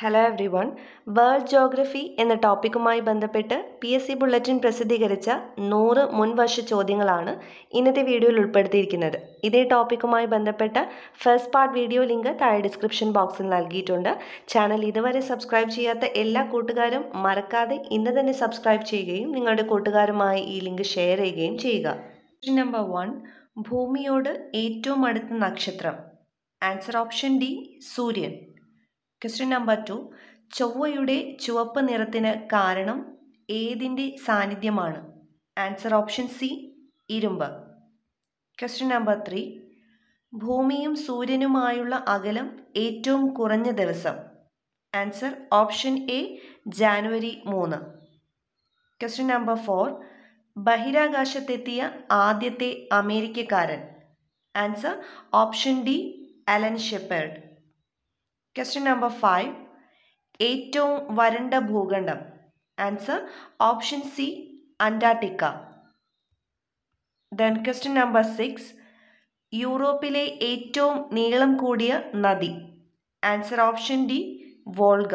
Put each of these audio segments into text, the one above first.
hello everyone world geography എന്ന ടോപ്പിക്കുമായി ബന്ധപ്പെട്ട് പി എസ് സി ബുള്ളറ്റിൻ പ്രസിദ്ധീകരിച്ച നൂറ് മുൻവർഷ ചോദ്യങ്ങളാണ് ഇന്നത്തെ വീഡിയോയിൽ ഉൾപ്പെടുത്തിയിരിക്കുന്നത് ഇതേ ടോപ്പിക്കുമായി ബന്ധപ്പെട്ട ഫസ്റ്റ് പാർട്ട് വീഡിയോ ലിങ്ക് താഴെ ഡിസ്ക്രിപ്ഷൻ ബോക്സിൽ നൽകിയിട്ടുണ്ട് ചാനൽ ഇതുവരെ സബ്സ്ക്രൈബ് ചെയ്യാത്ത എല്ലാ കൂട്ടുകാരും മറക്കാതെ ഇന്ന് തന്നെ സബ്സ്ക്രൈബ് ചെയ്യുകയും നിങ്ങളുടെ കൂട്ടുകാരുമായി ഈ ലിങ്ക് ഷെയർ ചെയ്യുകയും ചെയ്യുക നമ്പർ വൺ ഭൂമിയോട് ഏറ്റവും അടുത്ത നക്ഷത്രം ആൻസർ ഓപ്ഷൻ ഡി സൂര്യൻ ക്വസ്റ്റ്യൻ നമ്പർ ടു ചൊവ്വയുടെ ചുവപ്പ് നിറത്തിന് കാരണം ഏതിൻ്റെ സാന്നിധ്യമാണ് ആൻസർ ഓപ്ഷൻ സി ഇരുമ്പ് ക്വസ്റ്റ്യൻ നമ്പർ ത്രീ ഭൂമിയും സൂര്യനുമായുള്ള അകലം ഏറ്റവും കുറഞ്ഞ ദിവസം ആൻസർ ഓപ്ഷൻ എ ജാനുവരി മൂന്ന് ക്വസ്റ്റ്യൻ നമ്പർ ഫോർ ബഹിരാകാശത്തെത്തിയ ആദ്യത്തെ അമേരിക്കക്കാരൻ answer option D Alan Shepard question number five ഏറ്റവും വരണ്ട ഭൂഖണ്ഡം answer option C Antarctica then question number six യൂറോപ്പിലെ ഏറ്റവും നീളം കൂടിയ നദി answer option D Volga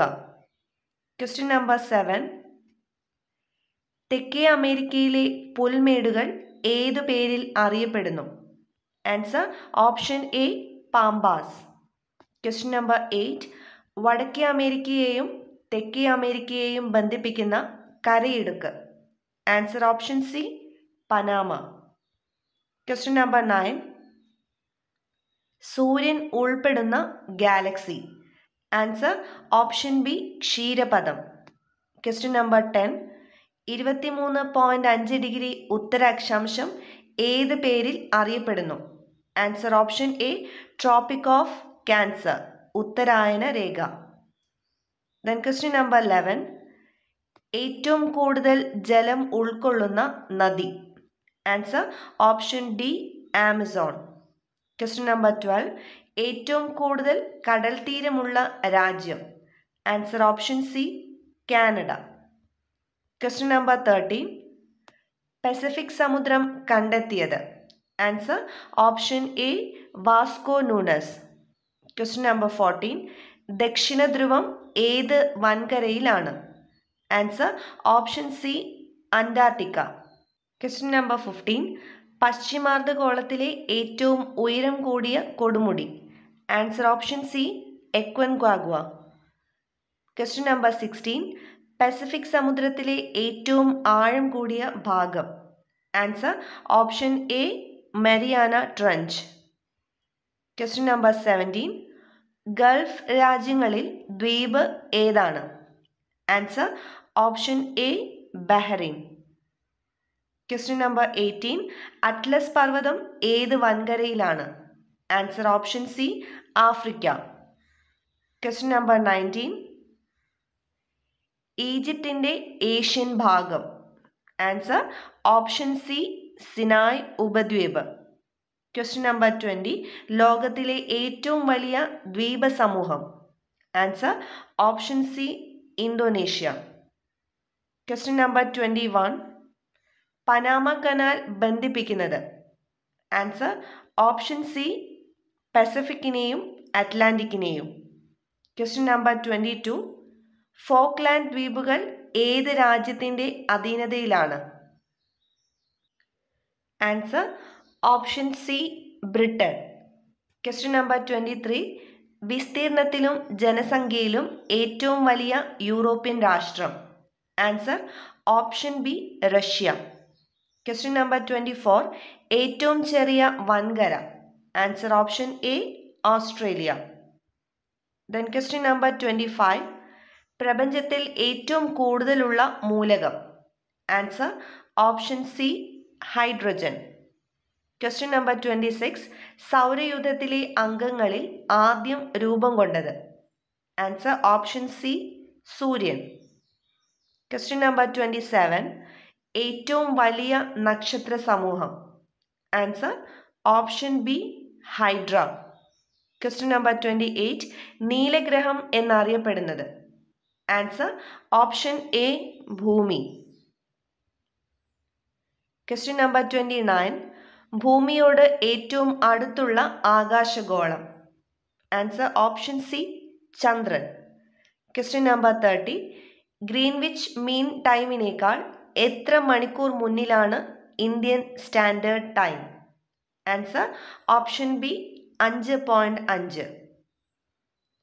question number seven തെക്കേ അമേരിക്കയിലെ പുൽമേടുകൾ ഏതു പേരിൽ അറിയപ്പെടുന്നു answer option A Pampas question number eight വടക്കേ അമേരിക്കയെയും തെക്കേ അമേരിക്കയെയും ബന്ധിപ്പിക്കുന്ന കരയിടുക്ക് answer option C Panama question number nine സൂര്യൻ ഉൾപ്പെടുന്ന ഗാലക്സി ആൻസർ ഓപ്ഷൻ ബി ക്ഷീരപഥം ക്വസ്റ്റ്യൻ നമ്പർ ടെൻ ഇരുപത്തിമൂന്ന് പോയിൻ്റ് അഞ്ച് ഡിഗ്രി ഉത്തരാക്ഷാംശം ഏത് പേരിൽ അറിയപ്പെടുന്നു answer option A tropic of cancer ഉത്തരായന രേഖ ദൻ ക്വസ്റ്റ്യൻ നമ്പർ ലെവൻ ഏറ്റവും കൂടുതൽ ജലം ഉൾക്കൊള്ളുന്ന നദി answer option D Amazon question number twelve ഏറ്റവും കൂടുതൽ കടൽ തീരമുള്ള രാജ്യം answer option C Canada question number thirteen Pacific സമുദ്രം കണ്ടെത്തിയത് answer option A Vasco Nunez question number fourteen ദക്ഷിണ ധ്രുവം ഏത് വൻകരയിലാണ് answer option C Antarctica question number fifteen പശ്ചിമാർദ്ധഗോളത്തിലെ ഏറ്റവും ഉയരം കൂടിയ കൊടുമുടി ആൻസർ ഓപ്ഷൻ സി എക്വൻ Aconcagua question number sixteen Pacific സമുദ്രത്തിലെ ഏറ്റവും ആഴം കൂടിയ ഭാഗം answer option A Mariana trench question number seventeen gulf രാജ്യങ്ങളിൽ ദ്വീപ് ഏതാണ് answer option A Bahrain question number eighteen Atlas പർവ്വതം ഏത് വൻകരയിലാണ് answer option C Africa question number nineteen ഈജിപ്തിൻ്റെ ഏഷ്യൻ ഭാഗം ആൻസർ ഓപ്ഷൻ സി സിനായ് ഉപദ്വീപ് ക്വസ്റ്റ്യൻ നമ്പർ ട്വൻറ്റി ലോകത്തിലെ ഏറ്റവും വലിയ ദ്വീപ സമൂഹം answer option C Indonesia question number twenty one Panama canal ബന്ധിപ്പിക്കുന്നത് ആൻസർ ഓപ്ഷൻ സി പസഫിക്കിനെയും അറ്റ്ലാന്റിക്കിനെയും question number twenty two Falkland ദ്വീപുകൾ ഏത് രാജ്യത്തിൻ്റെ അധീനതയിലാണ് answer option C Britain question number twenty three വിസ്തീർണത്തിലും ജനസംഖ്യയിലും ഏറ്റവും വലിയ യൂറോപ്യൻ രാഷ്ട്രം answer option B Russia question number twenty four ഏറ്റവും ചെറിയ വൻകര answer option A Australia then question number twenty five പ്രപഞ്ചത്തിൽ ഏറ്റവും കൂടുതലുള്ള മൂലകം answer option C hydrogen question number twenty six സൗരയൂഥത്തിലെ അംഗങ്ങളിൽ ആദ്യം രൂപം കൊണ്ടത് ആൻസർ ഓപ്ഷൻ സി സൂര്യൻ ക്വസ്റ്റ്യൻ നമ്പർ ട്വൻറ്റി സെവൻ ഏറ്റവും വലിയ നക്ഷത്ര സമൂഹം answer option B Hydra question number twenty eight നീലഗ്രഹം എന്നറിയപ്പെടുന്നത് ആൻസർ ഓപ്ഷൻ എ ഭൂമി ക്വസ്റ്റ്യൻ നമ്പർ ട്വൻറ്റി നയൻ ഭൂമിയോട് ഏറ്റവും അടുത്തുള്ള ആകാശഗോളം ആൻസർ ഓപ്ഷൻ സി ചന്ദ്രൻ question number thirty Greenwich mean ടൈമിനേക്കാൾ എത്ര മണിക്കൂർ മുന്നിലാണ് Indian standard time answer option B അഞ്ച് പോയിൻറ്റ് അഞ്ച്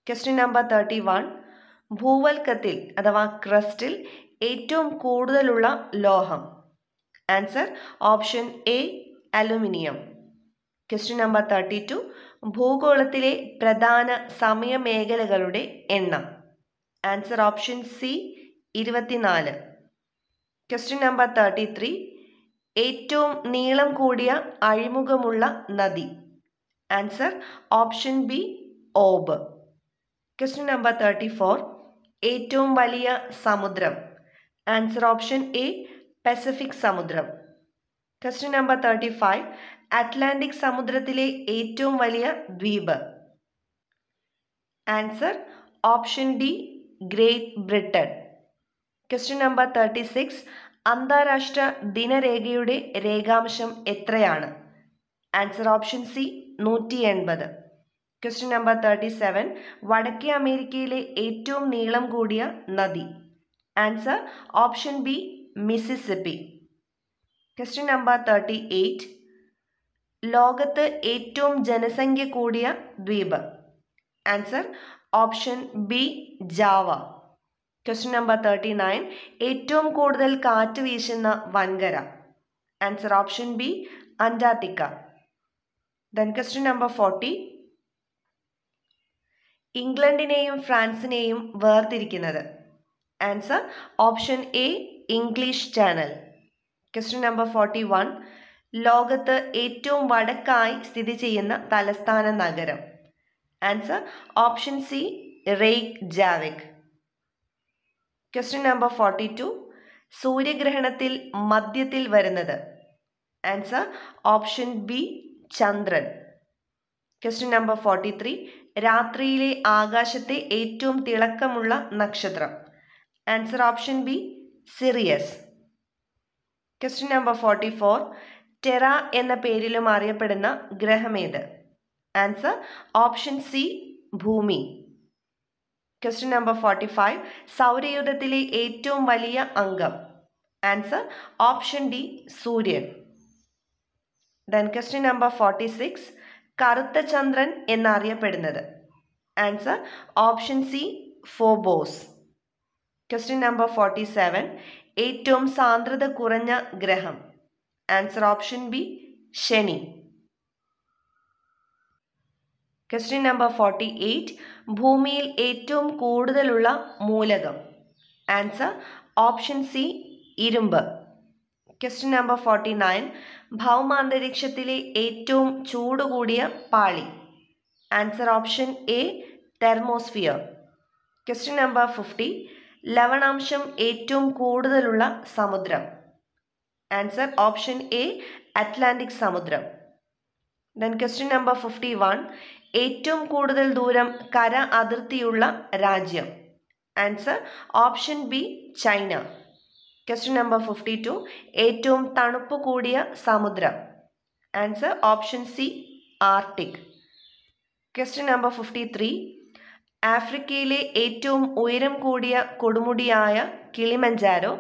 ക്വസ്റ്റ്യൻ നമ്പർ തേർട്ടി വൺ ഭൂവൽക്കത്തിൽ അഥവാ ക്രസ്റ്റിൽ ഏറ്റവും കൂടുതലുള്ള ലോഹം answer option A aluminium question number thirty two ഭൂഗോളത്തിലെ പ്രധാന സമയമേഖലകളുടെ എണ്ണം ആൻസർ ഓപ്ഷൻ സി ഇരുപത്തിനാല് ക്വസ്റ്റ്യൻ നമ്പർ തേർട്ടി ത്രീ ഏറ്റവും നീളം കൂടിയ അഴിമുഖമുള്ള നദി answer option B Ob question number thirty four ഏറ്റവും വലിയ സമുദ്രം ആൻസർ ഓപ്ഷൻ എ പസഫിക് സമുദ്രം question number thirty five Atlantic സമുദ്രത്തിലെ ഏറ്റവും വലിയ ദ്വീപ് answer option D Great Britain question number thirty six അന്താരാഷ്ട്ര ദിനരേഖയുടെ രേഖാംശം എത്രയാണ് ആൻസർ ഓപ്ഷൻ സി നൂറ്റി എൺപത് ക്വസ്റ്റ്യൻ നമ്പർ തേർട്ടി സെവൻ വടക്കേ അമേരിക്കയിലെ ഏറ്റവും നീളം കൂടിയ നദി answer option B Mississippi question number thirty eight ലോകത്ത് ഏറ്റവും ജനസംഖ്യ കൂടിയ ദ്വീപ് answer option B Java question number thirty nine ഏറ്റവും കൂടുതൽ കാറ്റ് വീശുന്ന വൻകര answer option B Antarctica then question number forty ഇംഗ്ലണ്ടിനെയും ഫ്രാൻസിനെയും വേർതിരിക്കുന്നത് answer option A English channel question number forty one ലോകത്ത് ഏറ്റവും വടക്കായി സ്ഥിതി ചെയ്യുന്ന തലസ്ഥാന നഗരം answer option C Reykjavik question number forty two സൂര്യഗ്രഹണത്തിൽ മധ്യത്തിൽ വരുന്നത് ആൻസർ ഓപ്ഷൻ ബി ചന്ദ്രൻ ക്വസ്റ്റ്യൻ നമ്പർ ഫോർട്ടി ത്രീ രാത്രിയിലെ ആകാശത്തെ ഏറ്റവും തിളക്കമുള്ള നക്ഷത്രം answer option B Sirius question number forty four Terra എന്ന പേരിലും അറിയപ്പെടുന്ന ഗ്രഹമേത് ആൻസർ ഓപ്ഷൻ സി ഭൂമി ക്വസ്റ്റ്യൻ നമ്പർ ഫോർട്ടി ഫൈവ് സൗരയൂഥത്തിലെ ഏറ്റവും വലിയ അംഗം ആൻസർ ഓപ്ഷൻ ഡി സൂര്യൻ then question number forty six കറുത്ത ചന്ദ്രൻ എന്നറിയപ്പെടുന്നത് answer option C Phobos question number forty seven ഏറ്റവും സാന്ദ്രത കുറഞ്ഞ ഗ്രഹം ആൻസർ ഓപ്ഷൻ ബി ശനി ക്വസ്റ്റ്യൻ നമ്പർ ഫോർട്ടി എയ്റ്റ് ഭൂമിയിൽ ഏറ്റവും കൂടുതലുള്ള മൂലകം ആൻസർ ഓപ്ഷൻ സി ഇരുമ്പ് ക്വസ്റ്റ്യൻ നമ്പർ ഫോർട്ടി നയൻ ഭൗമാന്തരീക്ഷത്തിലെ ഏറ്റവും ചൂട് കൂടിയ പാളി answer option A thermosphere question number fifty ലവണാംശം ഏറ്റവും കൂടുതലുള്ള സമുദ്രം ആൻസർ ഓപ്ഷൻ എ അറ്റ്ലാന്റിക് സമുദ്രം then question number fifty one ഏറ്റവും കൂടുതൽ ദൂരം കര അതിർത്തിയുള്ള രാജ്യം answer option B China question number fifty two ഏറ്റവും തണുപ്പ് കൂടിയ സമുദ്രം answer option C Arctic question number fifty three ആഫ്രിക്കയിലെ ഏറ്റവും ഉയരം കൂടിയ കൊടുമുടിയായ കിളിമഞ്ചാരോ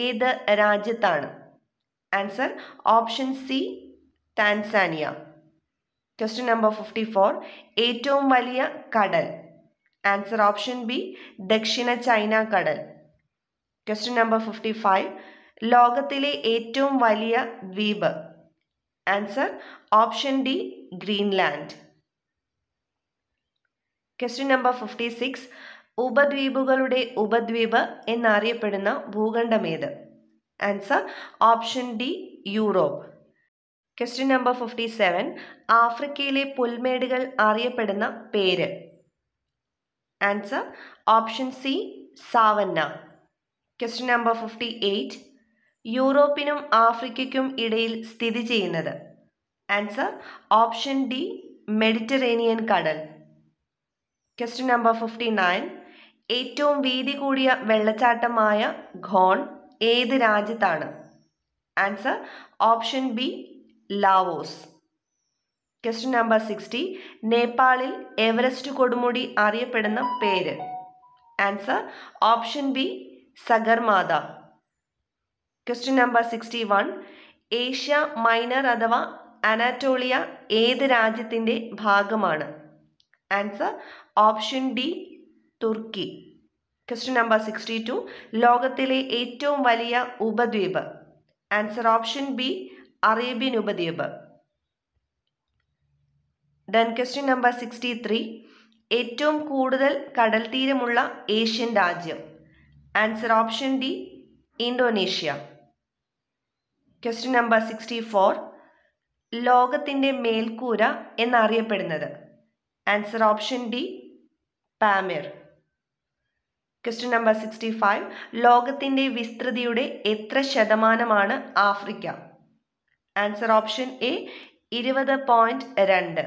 ഏത് രാജ്യത്താണ് answer option C Tanzania question number fifty four ഏറ്റവും വലിയ കടൽ ആൻസർ ഓപ്ഷൻ ബി ദക്ഷിണ ചൈന കടൽ ക്വസ്റ്റ്യൻ നമ്പർ ഫിഫ്റ്റി ഫൈവ് ലോകത്തിലെ ഏറ്റവും വലിയ ദ്വീപ് answer option D Greenland question number fifty six ഉപദ്വീപുകളുടെ ഉപദ്വീപ് എന്നറിയപ്പെടുന്ന ഭൂഖണ്ഡം ഏത് answer option D Europe question number fifty seven ആഫ്രിക്കയിലെ പുൽമേടുകൾ അറിയപ്പെടുന്ന പേര് answer option C savanna question number fifty eight യൂറോപ്പിനും ആഫ്രിക്കയ്ക്കും ഇടയിൽ സ്ഥിതി ചെയ്യുന്നത് ആൻസർ ഓപ്ഷൻ ഡി മെഡിറ്ററേനിയൻ കടൽ ക്വസ്റ്റ്യൻ നമ്പർ ഫിഫ്റ്റി നയൻ ഏറ്റവും വീതി കൂടിയ വെള്ളച്ചാട്ടമായ ഖോൺ ഏത് രാജ്യത്താണ് answer option B Laos question number sixty നേപ്പാളിൽ എവറസ്റ്റ് കൊടുമുടി അറിയപ്പെടുന്ന പേര് answer option B Sagarmatha question number sixty one Asia minor അഥവാ അനാറ്റോളിയ ഏത് രാജ്യത്തിൻ്റെ ഭാഗമാണ് ആൻസർ ഓപ്ഷൻ ഡി തുർക്കി ക്വസ്റ്റ്യൻ നമ്പർ സിക്സ്റ്റി ടു ലോകത്തിലെ ഏറ്റവും വലിയ ഉപദ്വീപ് ആൻസർ ഓപ്ഷൻ ബി അറേബ്യൻ ഉപദ്വീപ് then question number sixty three ഏറ്റവും കൂടുതൽ കടൽ തീരമുള്ള ഏഷ്യൻ രാജ്യം answer option D Indonesia question number sixty four ലോകത്തിൻ്റെ മേൽക്കൂര എന്നറിയപ്പെടുന്നത് answer option D Pamir question number sixty five ലോകത്തിൻ്റെ വിസ്തൃതിയുടെ എത്ര ശതമാനമാണ് ആഫ്രിക്ക ആൻസർ ഓപ്ഷൻ എ ഇരുപത് പോയിൻറ്റ് രണ്ട്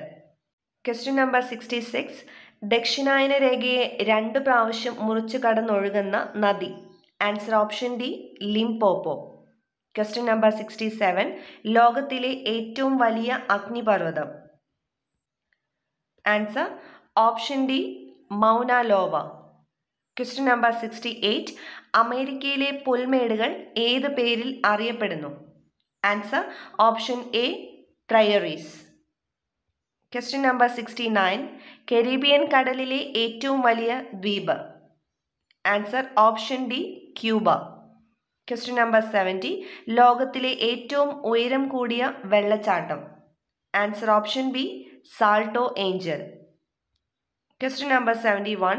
ക്വസ്റ്റ്യൻ നമ്പർ സിക്സ്റ്റി സിക്സ് ദക്ഷിണായന രേഖയെ രണ്ട് പ്രാവശ്യം മുറിച്ചു കടന്നൊഴുകുന്ന നദി answer option D Limpopo question number sixty seven ലോകത്തിലെ ഏറ്റവും വലിയ അഗ്നിപർവ്വതം answer option D Mauna Loa question number sixty eight അമേരിക്കയിലെ പുൽമേടുകൾ ഏത് പേരിൽ അറിയപ്പെടുന്നു answer option A prairies question number sixty nine Caribbean കടലിലെ ഏറ്റവും വലിയ ദ്വീപ് answer option D Cuba question number seventy ലോകത്തിലെ ഏറ്റവും ഉയരം കൂടിയ വെള്ളച്ചാട്ടം answer option B Salto Angel question number seventy one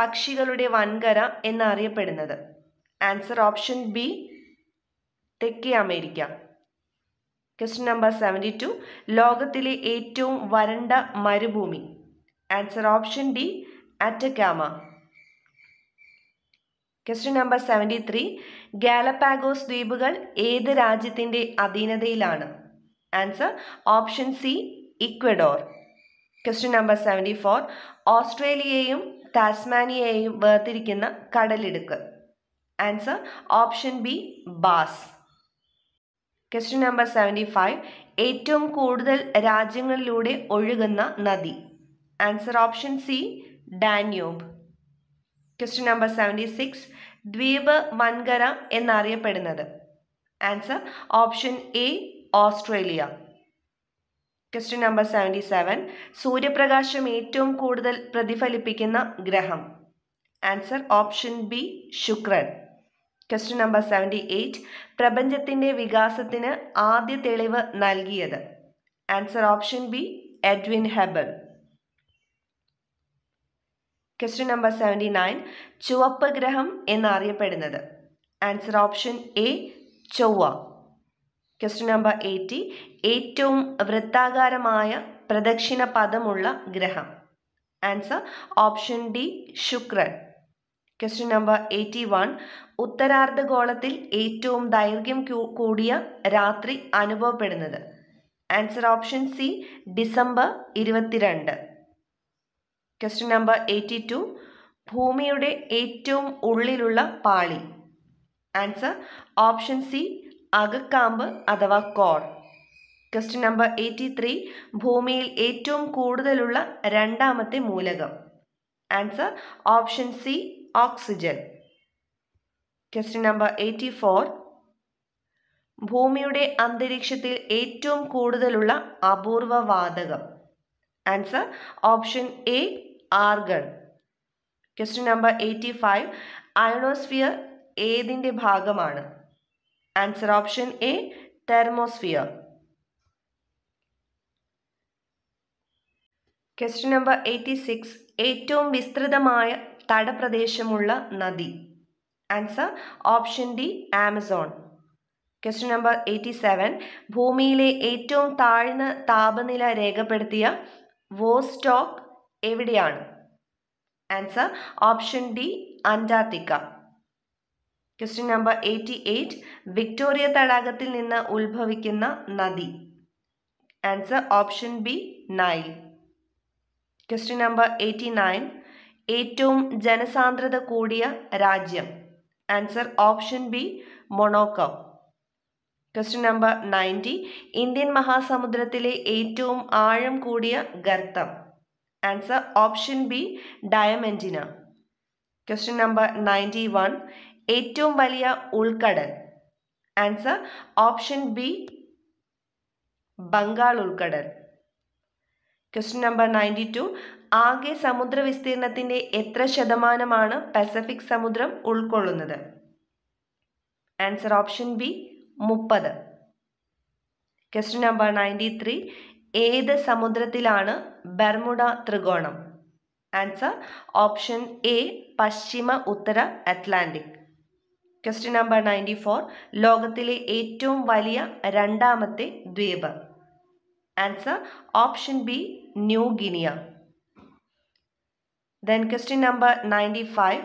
പക്ഷികളുടെ വൻകര എന്നറിയപ്പെടുന്നത് ആൻസർ ഓപ്ഷൻ ബി തെക്കേ America question number seventy two ലോകത്തിലെ ഏറ്റവും വരണ്ട മരുഭൂമി answer option D Atacama question number seventy three Galapagos ദ്വീപുകൾ ഏത് രാജ്യത്തിൻ്റെ അധീനതയിലാണ് answer option C Ecuador question number seventy four ഓസ്ട്രേലിയയും താസ്മാനിയയും വേർതിരിക്കുന്ന കടലിടുക്ക് answer option B bass question number seventy five ഏറ്റവും കൂടുതൽ രാജ്യങ്ങളിലൂടെ ഒഴുകുന്ന നദി answer option C Danube question number seventy six ദ്വീപ് വൻകര എന്നറിയപ്പെടുന്നത് answer option A Australia question number seventy seven സൂര്യപ്രകാശം ഏറ്റവും കൂടുതൽ പ്രതിഫലിപ്പിക്കുന്ന ഗ്രഹം ആൻസർ ഓപ്ഷൻ ബി ശുക്രൻ ക്വസ്റ്റ്യൻ നമ്പർ സെവൻറ്റി എയ്റ്റ് പ്രപഞ്ചത്തിൻ്റെ വികാസത്തിന് ആദ്യ തെളിവ് നൽകിയത് answer option B Edwin Hubble question number seventy nine ചുവപ്പ് ഗ്രഹം എന്നറിയപ്പെടുന്നത് ആൻസർ ഓപ്ഷൻ എ ചൊവ്വ ക്വസ്റ്റ്യൻ നമ്പർ എയ്റ്റി ഏറ്റവും വൃത്താകാരമായ പ്രദക്ഷിണ പദമുള്ള ഗ്രഹം ആൻസർ ഓപ്ഷൻ ഡി ശുക്രൻ ക്വസ്റ്റ്യൻ നമ്പർ എയ്റ്റി വൺ ഉത്തരാർദ്ധഗോളത്തിൽ ഏറ്റവും ദൈർഘ്യം കൂടിയ രാത്രി അനുഭവപ്പെടുന്നത് ആൻസർ ഓപ്ഷൻ സി ഡിസംബർ ഇരുപത്തിരണ്ട് ക്വസ്റ്റ്യൻ നമ്പർ എയ്റ്റി ടു ഭൂമിയുടെ ഏറ്റവും ഉള്ളിലുള്ള പാളി ആൻസർ ഓപ്ഷൻ സി അകക്കാമ്പ് അഥവാ core question number eighty three ഭൂമിയിൽ ഏറ്റവും കൂടുതലുള്ള രണ്ടാമത്തെ മൂലകം answer option C oxygen question number eighty four ഭൂമിയുടെ അന്തരീക്ഷത്തിൽ ഏറ്റവും കൂടുതലുള്ള അപൂർവ വാതകം answer option A argon question number eighty five ionosphere ഏതിൻ്റെ ഭാഗമാണ് answer option A thermosphere question number eighty six ഏറ്റവും വിസ്തൃതമായ തടപ്രദേശമുള്ള നദി answer option D Amazon question number eighty seven ഭൂമിയിലെ ഏറ്റവും താഴ്ന്ന താപനില രേഖപ്പെടുത്തിയ വോസ്റ്റോക്ക് എവിടെയാണ് answer option D Antarctica question number eighty eight Victoria തടാകത്തിൽ നിന്ന് ഉത്ഭവിക്കുന്ന നദി answer option B Nile question number eighty nine ഏറ്റവും ജനസാന്ദ്രത കൂടിയ രാജ്യം answer option B Monaco question number ninety Indian മഹാസമുദ്രത്തിലെ ഏറ്റവും ആഴം കൂടിയ ഗർത്തം answer option B Diamantina question number ninety one ഏറ്റവും വലിയ ഉൾക്കടൽ ആൻസർ ഓപ്ഷൻ ബി ബംഗാൾ ഉൾക്കടൽ ക്വസ്റ്റ്യൻ നമ്പർ നയൻറ്റി ടു ആകെ സമുദ്ര വിസ്തീർണത്തിൻ്റെ എത്ര ശതമാനമാണ് പസഫിക് സമുദ്രം ഉൾക്കൊള്ളുന്നത് ആൻസർ ഓപ്ഷൻ ബി മുപ്പത് ക്വസ്റ്റ്യൻ നമ്പർ നയൻറ്റി ത്രീ ഏത് സമുദ്രത്തിലാണ് ബർമുഡ ത്രികോണം ആൻസർ ഓപ്ഷൻ എ പശ്ചിമ ഉത്തര Atlantic question number ninety four ലോകത്തിലെ ഏറ്റവും വലിയ രണ്ടാമത്തെ ദ്വീപ് answer option B New Guinea then question number ninety five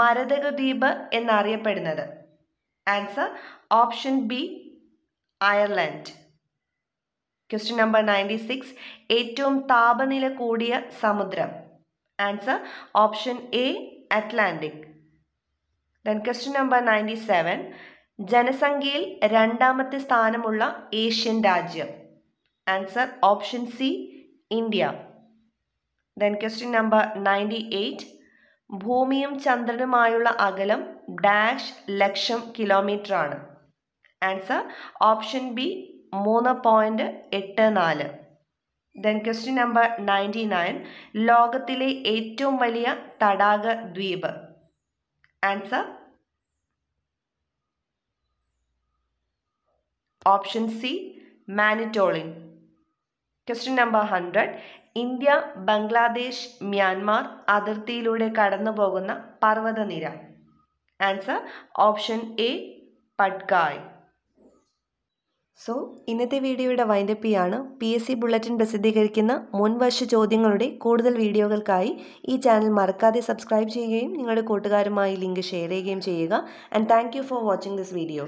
മരതക ദ്വീപ് എന്നറിയപ്പെടുന്നത് answer option B Ireland question number ninety six ഏറ്റവും താപനില കൂടിയ സമുദ്രം answer option A Atlantic then question number ninety seven ജനസംഖ്യയിൽ രണ്ടാമത്തെ സ്ഥാനമുള്ള ഏഷ്യൻ രാജ്യം answer option C India then question number ninety eight ഭൂമിയും ചന്ദ്രനുമായുള്ള അകലം ഡാഷ് ലക്ഷം കിലോമീറ്റർ ആണ് ആൻസർ ഓപ്ഷൻ ബി മൂന്ന് പോയിൻറ്റ് എട്ട് നാല് then question number ninety nine ലോകത്തിലെ ഏറ്റവും വലിയ തടാക ദ്വീപ് answer option C Manitoulin question number hundred India Bangladesh Myanmar അതിർത്തിയിലൂടെ കടന്നു പോകുന്ന പർവ്വതനിര answer option A Patkai so ഇന്നത്തെ വീഡിയോയുടെ വൈൻഡപ്പ് ചെയ്യാണ് പി എസ് സി ബുള്ളറ്റിൻ പ്രസിദ്ധീകരിക്കുന്ന മുൻവർഷ ചോദ്യങ്ങളുടെ കൂടുതൽ വീഡിയോകൾക്കായി ഈ ചാനൽ മറക്കാതെ സബ്സ്ക്രൈബ് ചെയ്യുകയും നിങ്ങളുടെ കൂട്ടുകാരുമായി ലിങ്ക് ഷെയർ ചെയ്യുകയും ചെയ്യുക and thank for watching this video